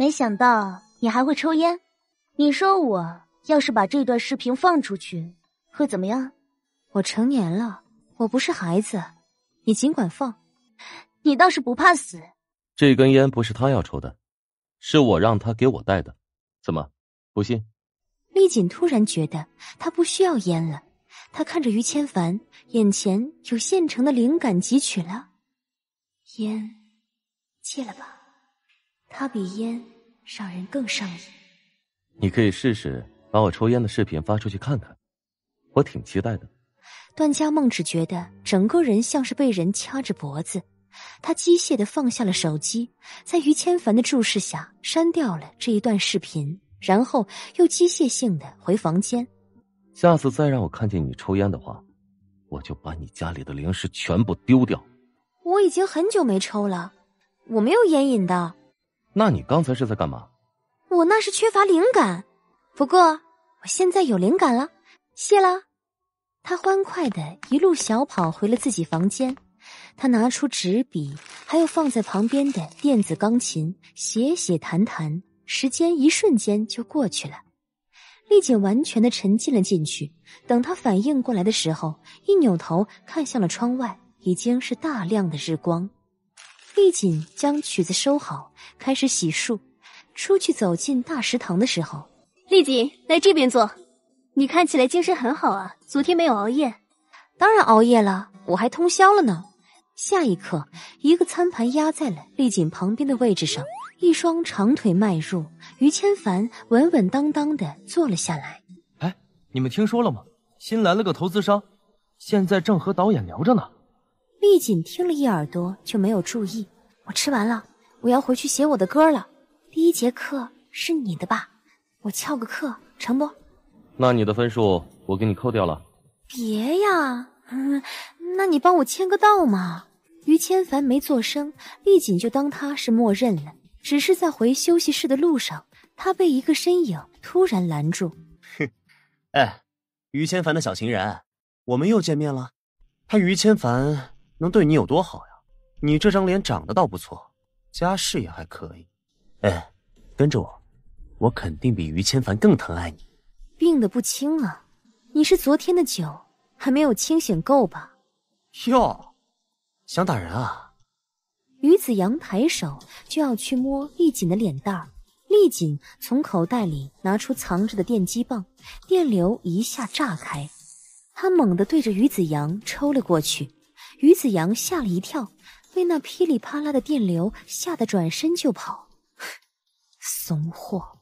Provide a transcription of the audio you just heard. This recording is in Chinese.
没想到你还会抽烟，你说我要是把这段视频放出去会怎么样？我成年了，我不是孩子，你尽管放，你倒是不怕死。这根烟不是他要抽的，是我让他给我带的，怎么不信？丽锦突然觉得她不需要烟了，她看着于千凡，眼前有现成的灵感汲取了，烟戒了吧。他比烟让人更上瘾。你可以试试把我抽烟的视频发出去看看，我挺期待的。段佳梦只觉得整个人像是被人掐着脖子，她机械的放下了手机，在于千帆的注视下删掉了这一段视频，然后又机械性的回房间。下次再让我看见你抽烟的话，我就把你家里的零食全部丢掉。我已经很久没抽了，我没有烟瘾的。那你刚才是在干嘛？我那是缺乏灵感，不过我现在有灵感了，谢了。他欢快的一路小跑回了自己房间，他拿出纸笔，还有放在旁边的电子钢琴，写写弹弹，时间一瞬间就过去了。丽姐完全的沉浸了进去，等她反应过来的时候，一扭头看向了窗外，已经是大量的日光。丽锦将曲子收好，开始洗漱。出去走进大食堂的时候，丽锦来这边坐。你看起来精神很好啊，昨天没有熬夜？当然熬夜了，我还通宵了呢。下一刻，一个餐盘压在了丽锦旁边的位置上，一双长腿迈入，于千帆稳稳当当的坐了下来。哎，你们听说了吗？新来了个投资商，现在正和导演聊着呢。丽锦听了一耳朵就没有注意。我吃完了，我要回去写我的歌了。第一节课是你的吧？我翘个课成不？那你的分数我给你扣掉了。别呀，嗯，那你帮我签个到嘛。于千凡没做声，丽锦就当他是默认了。只是在回休息室的路上，他被一个身影突然拦住。哼，哎，于千凡的小情人，我们又见面了。他于千凡。能对你有多好呀？你这张脸长得倒不错，家世也还可以。哎，跟着我，我肯定比于千帆更疼爱你。病得不轻了，你是昨天的酒还没有清醒够吧？哟，想打人啊？于子阳抬手就要去摸丽锦的脸蛋儿，丽锦从口袋里拿出藏着的电击棒，电流一下炸开，他猛地对着于子阳抽了过去。于子阳吓了一跳，被那噼里啪啦的电流吓得转身就跑，怂货。